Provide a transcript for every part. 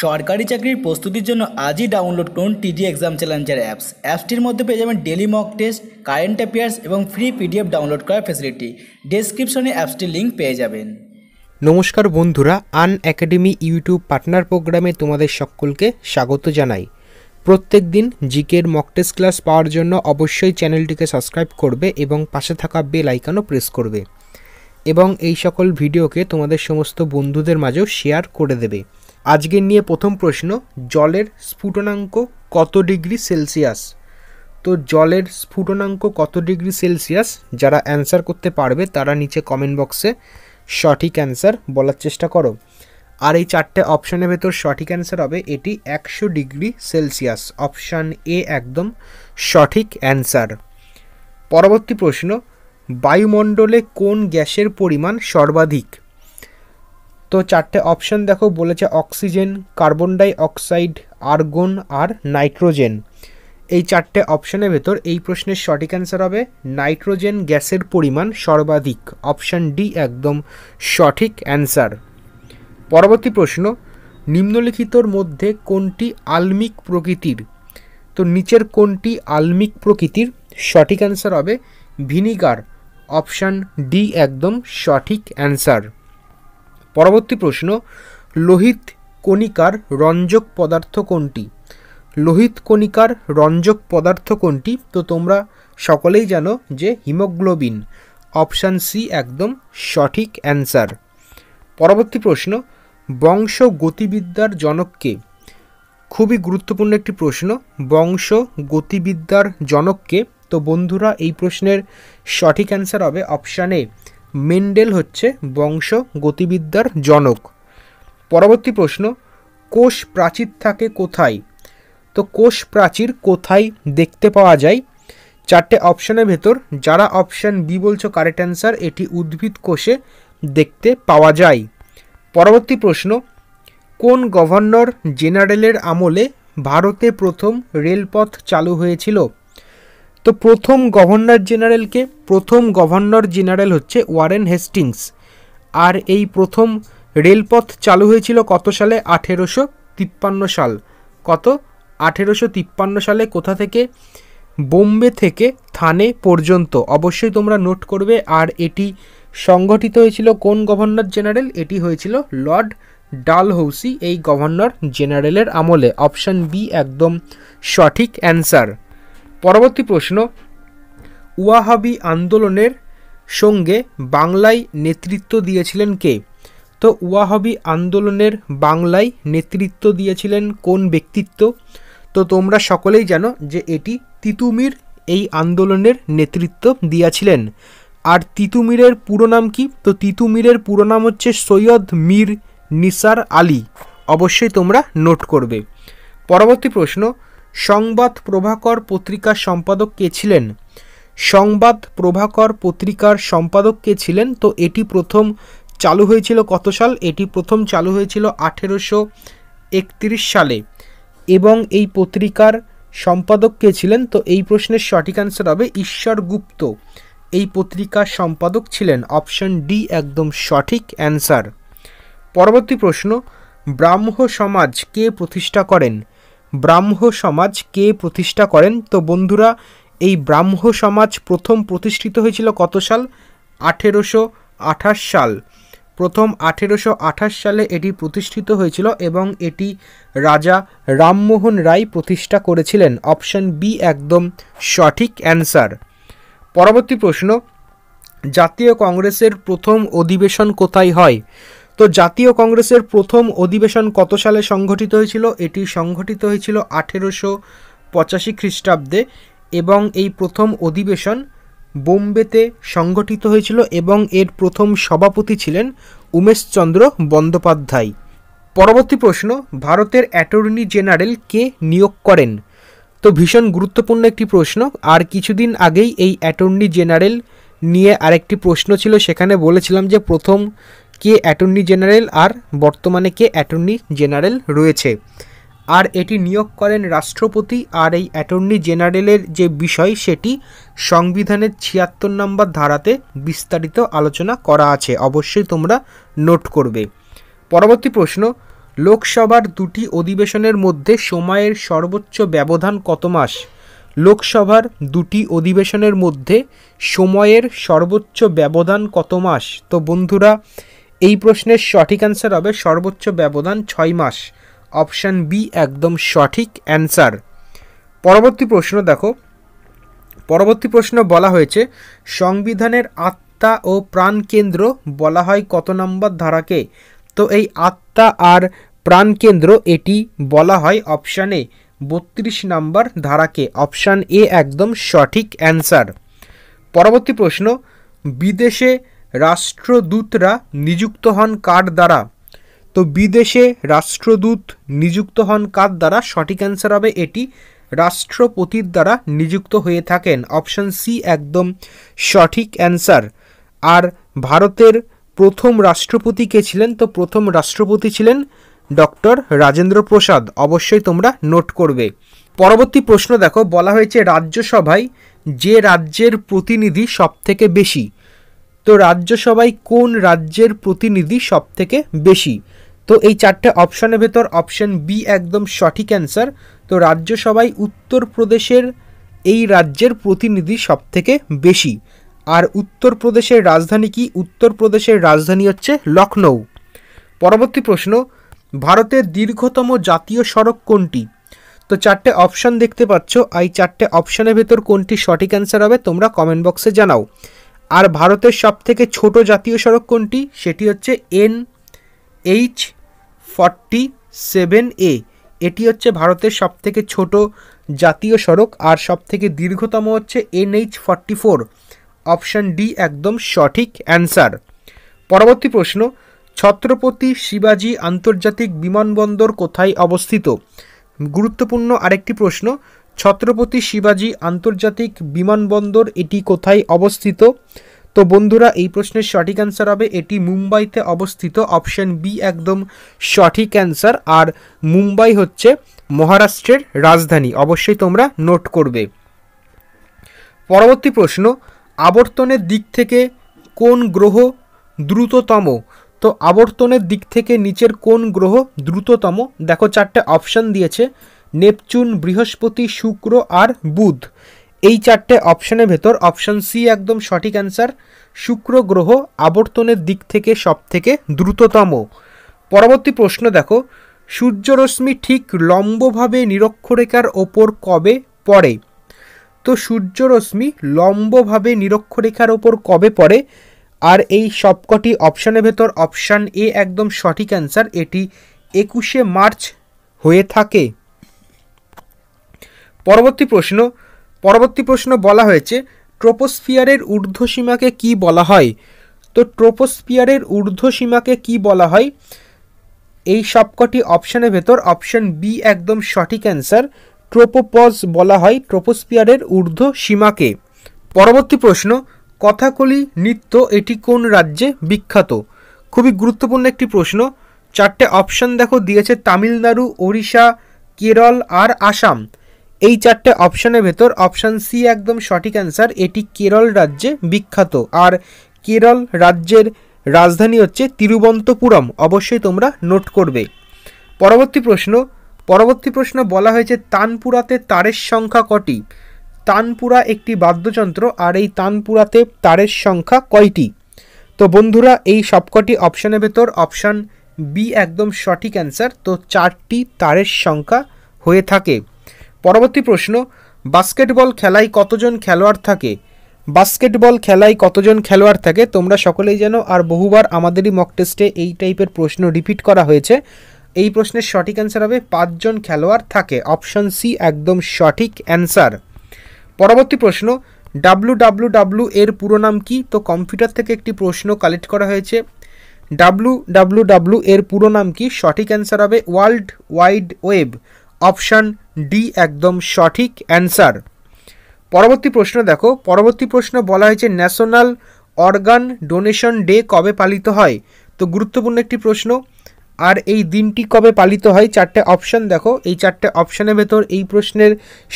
সরকারি চাকরির প্রস্তুতির জন্য আজই ডাউনলোড করুন টিডি এক্সাম চ্যালেঞ্জার অ্যাপস অ্যাপসটির মধ্যে পেয়ে যাবেন daily mock test current affairs এবং ফ্রি পিডিএফ ডাউনলোড করার ফেসিলিটি ডিসক্রিপশনে অ্যাপসটির লিঙ্ক পেয়ে যাবেন নমস্কার বন্ধুরা আন একাডেমি ইউটিউব পার্টনার প্রোগ্রামে তোমাদের সকলকে স্বাগত জানাই প্রত্যেক দিন জিকের মক টেস্ট ক্লাস পাওয়ার জন্য অবশ্যই চ্যানেলটিকে সাবস্ক্রাইব করবে এবং পাশে থাকা বেল আইকনও প্রেস করবে এবং এই সকল ভিডিওকে তোমাদের সমস্ত বন্ধুদের মাঝেও শেয়ার করে দেবে আজকের নিয়ে প্রথম প্রশ্ন জলের স্ফুটনাঙ্ক কত ডিগ্রি সেলসিয়াস তো জলের স্ফুটনাঙ্ক কত ডিগ্রি সেলসিয়াস যারা অ্যান্সার করতে পারবে তারা নিচে কমেন্ট বক্সে সঠিক অ্যান্সার বলার চেষ্টা করো আর এই চারটে অপশানের ভেতর সঠিক অ্যান্সার হবে এটি একশো ডিগ্রি সেলসিয়াস অপশান এ একদম সঠিক অ্যান্সার পরবর্তী প্রশ্ন বায়ুমণ্ডলে কোন গ্যাসের পরিমাণ সর্বাধিক তো চারটে অপশন দেখো বলেছে oxygen carbon dioxide argon আর নাইট্রোজেন এই চারটে অপশনের ভেতর এই প্রশ্নের সঠিক অ্যান্সার হবে নাইট্রোজেন গ্যাসের পরিমাণ সর্বাধিক অপশান ডি একদম সঠিক অ্যান্সার পরবর্তী প্রশ্ন নিম্নলিখিতর মধ্যে কোনটি আলমিক প্রকৃতির তো নিচের কোনটি আলমিক প্রকৃতির সঠিক অ্যান্সার হবে ভিনিগার অপশান ডি একদম সঠিক অ্যান্সার পরবর্তী প্রশ্ন লোহিত কণিকার রঞ্জক পদার্থ কোনটি লোহিত কণিকার রঞ্জক পদার্থ কোনটি তো তোমরা সকলেই জানো যে হিমোগ্লোবিন অপশান সি একদম সঠিক অ্যান্সার পরবর্তী প্রশ্ন বংশ গতিবিদ্যার জনককে খুবই গুরুত্বপূর্ণ একটি প্রশ্ন বংশ গতিবিদ্যার জনককে তো বন্ধুরা এই প্রশ্নের সঠিক অ্যান্সার হবে অপশান এ মেন্ডেল হচ্ছে বংশ গতিবিদ্যার জনক পরবর্তী প্রশ্ন কোষ প্রাচীর থাকে কোথায় তো কোষ প্রাচীর কোথায় দেখতে পাওয়া যায় চারটে অপশানের ভেতর যারা অপশান বি বলছো কারেক্ট অ্যান্সার এটি উদ্ভিদ কোষে দেখতে পাওয়া যায় পরবর্তী প্রশ্ন কোন গভর্নর জেনারেলের আমলে ভারতে প্রথম রেলপথ চালু হয়েছিল তো প্রথম গভর্নর জেনারেলকে প্রথম গভর্নর জেনারেল হচ্ছে ওয়ারেন হেস্টিংস আর এই প্রথম রেলপথ চালু হয়েছিল কত সালে আঠেরোশো তিপ্পান্ন সাল কত আঠেরোশো তিপ্পান্ন সালে কোথা থেকে বোম্বে থেকে থানে পর্যন্ত অবশ্যই তোমরা নোট করবে আর এটি সংগঠিত হয়েছিল কোন গভর্নর জেনারেল এটি হয়েছিল লর্ড ডালহৌসি এই গভর্নর জেনারেলের আমলে অপশান বি একদম সঠিক অ্যান্সার পরবর্তী প্রশ্ন ওয়াহাবি আন্দোলনের সঙ্গে বাংলায় নেতৃত্ব দিয়েছিলেন কে তো ওয়াহাবি আন্দোলনের বাংলায় নেতৃত্ব দিয়েছিলেন কোন ব্যক্তিত্ব তো তোমরা সকলেই জানো যে এটি তিতুমির এই আন্দোলনের নেতৃত্ব দিয়েছিলেন আর তিতুমিরের পুরো নাম কি তো তিতুমিরের পুরো নাম হচ্ছে সৈয়দ মীর নিসার আলী অবশ্যই তোমরা নোট করবে পরবর্তী প্রশ্ন সংবাদ প্রভাকর পত্রিকার সম্পাদক কে ছিলেন সংবাদ প্রভাকর পত্রিকার সম্পাদক কে ছিলেন তো এটি প্রথম চালু হয়েছিল কত সাল এটি প্রথম চালু হয়েছিল আঠেরোশো একত্রিশ সালে এবং এই পত্রিকার সম্পাদক কে ছিলেন তো এই প্রশ্নের সঠিক অ্যান্সার হবে ঈশ্বর গুপ্ত এই পত্রিকার সম্পাদক ছিলেন অপশন ডি একদম সঠিক অ্যান্সার পরবর্তী প্রশ্ন ব্রাহ্ম সমাজ কে প্রতিষ্ঠা করেন ব্রাহ্ম সমাজ কে প্রতিষ্ঠা করেন তো বন্ধুরা এই ব্রাহ্ম সমাজ প্রথম প্রতিষ্ঠিত হয়েছিল কত সাল আঠেরোশো আঠাশ সাল প্রথম আঠেরোশো আঠাশ সালে এটি প্রতিষ্ঠিত হয়েছিল এবং এটি রাজা রামমোহন রায় প্রতিষ্ঠা করেছিলেন অপশন বি একদম সঠিক অ্যান্সার পরবর্তী প্রশ্ন জাতীয় কংগ্রেসের প্রথম অধিবেশন কোথায় হয় তো জাতীয় কংগ্রেসের প্রথম অধিবেশন কত সালে সংঘটিত হয়েছিল এটি সংঘটিত হয়েছিল আঠেরোশো পঁচাশি খ্রিস্টাব্দে এবং এই প্রথম অধিবেশন বোম্বেতে সংগঠিত হয়েছিল এবং এর প্রথম সভাপতি ছিলেন উমেশচন্দ্র বন্দ্যোপাধ্যায় পরবর্তী প্রশ্ন ভারতের অ্যাটর্নি জেনারেল কে নিয়োগ করেন তো ভীষণ গুরুত্বপূর্ণ একটি প্রশ্ন আর কিছুদিন আগেই এই অ্যাটর্নি জেনারেল নিয়ে আরেকটি প্রশ্ন ছিল সেখানে বলেছিলাম যে প্রথম কে অ্যাটর্নি জেনারেল আর বর্তমানে কে অ্যাটর্নি জেনারেল রয়েছে আর এটি নিয়োগ করেন রাষ্ট্রপতি আর এই অ্যাটর্নি জেনারেলের যে বিষয় সেটি সংবিধানের ছিয়াত্তর নম্বর ধারাতে বিস্তারিত আলোচনা করা আছে অবশ্যই তোমরা নোট করবে পরবর্তী প্রশ্ন লোকসভার দুটি অধিবেশনের মধ্যে সময়ের সর্বোচ্চ ব্যবধান কত মাস লোকসভার দুটি অধিবেশনের মধ্যে সময়ের সর্বোচ্চ ব্যবধান কত মাস তো বন্ধুরা এই প্রশ্নের সঠিক অ্যান্সার হবে সর্বোচ্চ ব্যবধান ছয় মাস অপশান বি একদম সঠিক অ্যান্সার পরবর্তী প্রশ্ন দেখো পরবর্তী প্রশ্ন বলা হয়েছে সংবিধানের আত্মা ও প্রাণকেন্দ্র বলা হয় কত নম্বর ধারাকে তো এই আত্মা আর প্রাণকেন্দ্র এটি বলা হয় অপশানে বত্রিশ নম্বর ধারাকে অপশান এ একদম সঠিক অ্যান্সার পরবর্তী প্রশ্ন বিদেশে রাষ্ট্রদূতরা নিযুক্ত হন কার দ্বারা তো বিদেশে রাষ্ট্রদূত নিযুক্ত হন কার দ্বারা সঠিক অ্যান্সার হবে এটি রাষ্ট্রপতির দ্বারা নিযুক্ত হয়ে থাকেন অপশন সি একদম সঠিক অ্যান্সার আর ভারতের প্রথম রাষ্ট্রপতি কে ছিলেন তো প্রথম রাষ্ট্রপতি ছিলেন ডক্টর রাজেন্দ্র প্রসাদ অবশ্যই তোমরা নোট করবে পরবর্তী প্রশ্ন দেখো বলা হয়েছে রাজ্যসভায় যে রাজ্যের প্রতিনিধি সবথেকে বেশি তো রাজ্যসভায় কোন রাজ্যের প্রতিনিধি সবথেকে বেশি তো এই চারটে অপশনের ভেতর অপশন বি একদম সঠিক অ্যান্সার তো রাজ্যসভায় উত্তরপ্রদেশের এই রাজ্যের প্রতিনিধি সবথেকে বেশি আর উত্তরপ্রদেশের রাজধানী কি উত্তরপ্রদেশের রাজধানী হচ্ছে লখনৌ পরবর্তী প্রশ্ন ভারতের দীর্ঘতম জাতীয় সড়ক কোনটি তো চারটে অপশান দেখতে পাচ্ছ এই চারটে অপশানের ভেতর কোনটি সঠিক অ্যান্সার হবে তোমরা কমেন্ট বক্সে জানাও আর ভারতের সবথেকে ছোট জাতীয় সড়ক কোনটি সেটি হচ্ছে N H forty seven A এটি হচ্ছে ভারতের সবথেকে ছোট জাতীয় সড়ক আর সবথেকে দীর্ঘতম হচ্ছে NH forty four option D একদম সঠিক অ্যান্সার পরবর্তী প্রশ্ন ছত্রপতি শিবাজি আন্তর্জাতিক বিমানবন্দর কোথায় অবস্থিত গুরুত্বপূর্ণ আরেকটি প্রশ্ন ছত্রপতি শিবাজি আন্তর্জাতিক বিমানবন্দর এটি কোথায় অবস্থিত তো বন্ধুরা এই প্রশ্নের সঠিক অ্যান্সার হবে এটি মুম্বাইতে অবস্থিত অপশান বি একদম সঠিক অ্যান্সার আর মুম্বাই হচ্ছে মহারাষ্ট্রের রাজধানী অবশ্যই তোমরা নোট করবে পরবর্তী প্রশ্ন আবর্তনের দিক থেকে কোন গ্রহ দ্রুততম তো আবর্তনের দিক থেকে নিচের কোন গ্রহ দ্রুততম দেখো চারটে অপশান দিয়েছে নেপচুন বৃহস্পতি শুক্র আর বুধ এই চারটে অপশনের ভেতর অপশন সি একদম সঠিক অ্যান্সার শুক্র গ্রহ আবর্তনের দিক থেকে সবথেকে দ্রুততম পরবর্তী প্রশ্ন দেখো সূর্যরশ্মি ঠিক লম্বভাবে নিরক্ষরেখার ওপর কবে পড়ে তো সূর্যরশ্মি লম্বভাবে নিরক্ষরেখার ওপর কবে পড়ে আর এই সবকটি অপশানের ভেতর অপশান এ একদম সঠিক অ্যান্সার এটি একুশে মার্চ হয়ে থাকে পরবর্তী প্রশ্ন পরবর্তী প্রশ্ন বলা হয়েছে ট্রোপোস্ফিয়ারের ঊর্ধ্বসীমাকে কি বলা হয় তো ট্রোপোস্ফিয়ারের ঊর্ধ্বসীমাকে কি বলা হয় এই সবকটি অপশানের ভেতর অপশান বি একদম সঠিক অ্যান্সার ট্রোপোপজ বলা হয় ট্রোপোস্ফিয়ারের ঊর্ধ্ব সীমাকে পরবর্তী প্রশ্ন কথাকলি নৃত্য এটি কোন রাজ্যে বিখ্যাত খুবই গুরুত্বপূর্ণ একটি প্রশ্ন চারটে অপশান দেখো দিয়েছে তামিলনাড়ু ওড়িশা কেরল আর আসাম এই চারটে অপশানের ভেতর অপশান সি একদম সঠিক অ্যান্সার এটি কেরল রাজ্যে বিখ্যাত আর কেরল রাজ্যের রাজধানী হচ্ছে তিরুবন্তপুরম অবশ্যই তোমরা নোট করবে পরবর্তী প্রশ্ন পরবর্তী প্রশ্ন বলা হয়েছে তানপুরাতে তারের সংখ্যা কটি তানপুরা একটি বাদ্যযন্ত্র আর এই তানপুরাতে তারের সংখ্যা কয়টি তো বন্ধুরা এই সবকটি অপশানের ভেতর অপশান বি একদম সঠিক অ্যান্সার তো চারটি তারের সংখ্যা হয়ে থাকে পরবর্তী প্রশ্ন বাস্কেটবল খেলায় কতজন খেলোয়াড় থাকে বাস্কেটবল খেলায় কতজন খেলোয়াড় থাকে তোমরা সকলেই জানো আর বহুবার আমাদেরই মক টেস্টে এই টাইপের প্রশ্ন রিপিট করা হয়েছে এই প্রশ্নের সঠিক অ্যান্সার হবে পাঁচজন খেলোয়াড় থাকে অপশন সি একদম সঠিক অ্যান্সার পরবর্তী প্রশ্ন ডাব্লু ডাব্লু ডাব্লু এর পুরো নাম কি তো কম্পিউটার থেকে একটি প্রশ্ন কালেক্ট করা হয়েছে ডাব্লু ডাব্লু ডাব্লু এর পুরো নাম কি সঠিক অ্যান্সার হবে world wide web option D একদম সঠিক অ্যান্সার পরবর্তী প্রশ্ন দেখো পরবর্তী প্রশ্ন বলা হয়েছে ন্যাশনাল অর্গান ডোনেশন ডে কবে পালিত হয় তো গুরুত্বপূর্ণ একটি প্রশ্ন আর এই দিনটি কবে পালিত হয় চারটে অপশান দেখো এই চারটে অপশানের ভেতর এই প্রশ্নের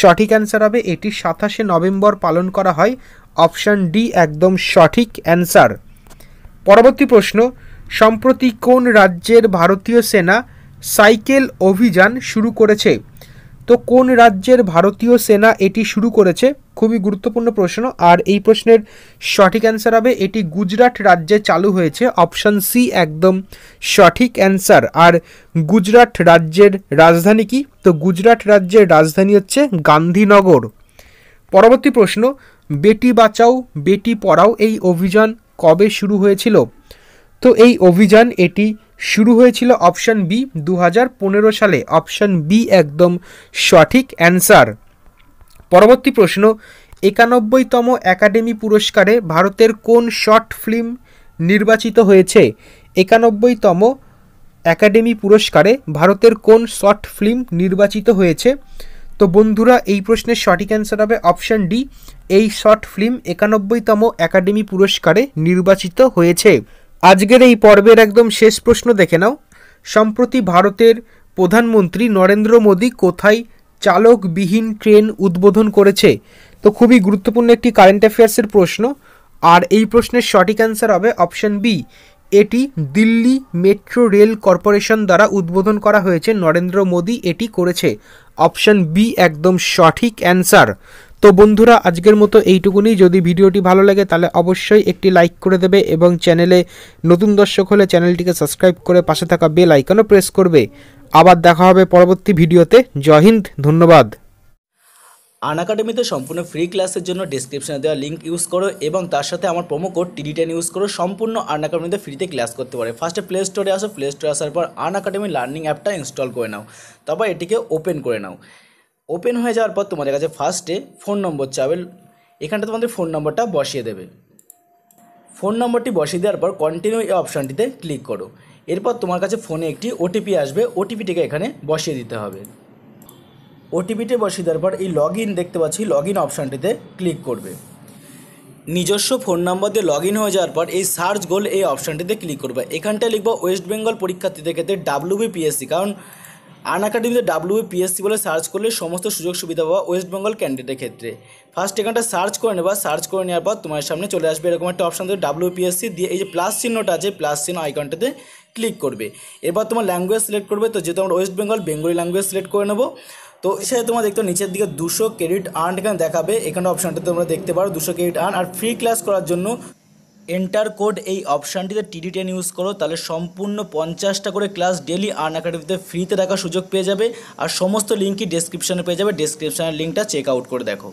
সঠিক অ্যান্সার হবে এটি সাতাশে নভেম্বর পালন করা হয় অপশান ডি একদম সঠিক অ্যান্সার পরবর্তী প্রশ্ন সম্প্রতি কোন রাজ্যের ভারতীয় সেনা সাইকেল অভিযান শুরু করেছে তো কোন রাজ্যের ভারতীয় সেনা এটি শুরু করেছে খুবই গুরুত্বপূর্ণ প্রশ্ন আর এই প্রশ্নের সঠিক অ্যান্সার হবে এটি গুজরাট রাজ্যে চালু হয়েছে অপশান সি একদম সঠিক অ্যান্সার আর গুজরাট রাজ্যের রাজধানী কি তো গুজরাট রাজ্যের রাজধানী হচ্ছে গান্ধীনগর পরবর্তী প্রশ্ন বেটি বাঁচাও বেটি পড়াও এই অভিযান কবে শুরু হয়েছিল তো এই অভিযান এটি শুরু হয়েছিল অপশান বি দু সালে অপশান বি একদম সঠিক অ্যান্সার পরবর্তী প্রশ্ন একানব্বইতম একাডেমি পুরস্কারে ভারতের কোন শর্ট ফিল্ম নির্বাচিত হয়েছে একানব্বইতম একাডেমি পুরস্কারে ভারতের কোন শর্ট ফিল্ম নির্বাচিত হয়েছে তো বন্ধুরা এই প্রশ্নের সঠিক অ্যান্সার হবে অপশান ডি এই শর্ট ফিল্ম একানব্বইতম একাডেমি পুরস্কারে নির্বাচিত হয়েছে আজকের এই পর্বের একদম শেষ প্রশ্ন দেখে নাও সম্প্রতি ভারতের প্রধানমন্ত্রী নরেন্দ্র মোদী কোথায় চালকবিহীন ট্রেন উদ্বোধন করেছে তো খুবই গুরুত্বপূর্ণ একটি কারেন্ট অ্যাফেয়ার্সের প্রশ্ন আর এই প্রশ্নের সঠিক অ্যান্সার হবে অপশন বি এটি দিল্লি মেট্রো রেল কর্পোরেশন দ্বারা উদ্বোধন করা হয়েছে নরেন্দ্র মোদী এটি করেছে অপশন বি একদম সঠিক অ্যান্সার তো বন্ধুরা আজকের মতো এইটুকুনি যদি ভিডিওটি ভালো লাগে তাহলে অবশ্যই একটি লাইক করে দেবে এবং চ্যানেলে নতুন দর্শক হলে চ্যানেলটিকে সাবস্ক্রাইব করে পাশে থাকা বেল আইকনও প্রেস করবে আবার দেখা হবে পরবর্তী ভিডিওতে জয় হিন্দ ধন্যবাদ আন একাডেমিতে সম্পূর্ণ ফ্রি ক্লাসের জন্য ডিসক্রিপশানে দেওয়া লিঙ্ক ইউজ করো এবং তার সাথে আমার promo code TD ten use করো সম্পূর্ণ আন একাডেমিতে ফ্রিতে ক্লাস করতে পারে ফার্স্টে প্লে স্টোরে আসো প্লে স্টোরে আসার পর আন একাডেমি লার্নিং অ্যাপটা ইনস্টল করে নাও তারপর এটিকে ওপেন করে নাও ওপেন হয়ে যাওয়ার পর তোমাদের কাছে ফার্স্টে ফোন নম্বর চাবে এখানটা তোমাদের ফোন নম্বরটা বসিয়ে দেবে ফোন নম্বরটি বসিয়ে দেওয়ার পর কন্টিনিউ এই অপশানটিতে ক্লিক করো এরপর তোমার কাছে ফোনে একটি ওটিপি আসবে ওটিপিটিকে এখানে বসিয়ে দিতে হবে ওটিপিটি বসিয়ে দেওয়ার পর এই লগ দেখতে পাচ্ছি লগ ইন অপশানটিতে ক্লিক করবে নিজস্ব ফোন নম্বর দিয়ে লগ ইন হয়ে যাওয়ার পর এই সার্চ গোল এই অপশানটিতে ক্লিক করবে এখানটায় লিখবো ওয়েস্ট বেঙ্গল পরীক্ষার্থীদের ক্ষেত্রে ডাব্লিউবিপিএসসি কারণ আন একাডেমিতে ডাব্লিউ পিএসসি বলে সার্চ করলে সমস্ত সুযোগ সুবিধা পাওয়া ওয়েস্ট বেঙ্গল ক্যান্ডিডেটের ক্ষেত্রে ফার্স্ট এখানটা সার্চ করে নেবা সার্চ করে নেওয়ার পর তোমার সামনে চলে আসবে এরকম একটা অপশান দেবে ডাব্লিউ পিএসসি দিয়ে এই যে প্লাস চিহ্নটা আছে প্লাস চিহ্ন আইকনটাতে ক্লিক করবে এবার তোমার ল্যাঙ্গুয়েজ সিলেক্ট করবে তো যেহেতু আমরা West Bengal Bengali language select করে নেবো তো এছাড়া তোমার দেখতে নিচের দিকে দুশো ক্রেডিট আর্ন এখানে দেখাবে এখানে অপশানটা তোমরা দেখতে পারো দুশো ক্রেডিট আর্ন আর ফ্রি ক্লাস করার জন্য এন্টার কোড এই অপশানটিতে টিডি টেন ইউজ করো তাহলে সম্পূর্ণ পঞ্চাশটা করে ক্লাস ডেলি আর্ন একাডেমিতে ফ্রিতে দেখার সুযোগ পেয়ে যাবে আর সমস্ত লিঙ্কই ডেসক্রিপশানে পেয়ে যাবে ডেসক্রিপশানের লিঙ্কটা চেক আউট করে দেখো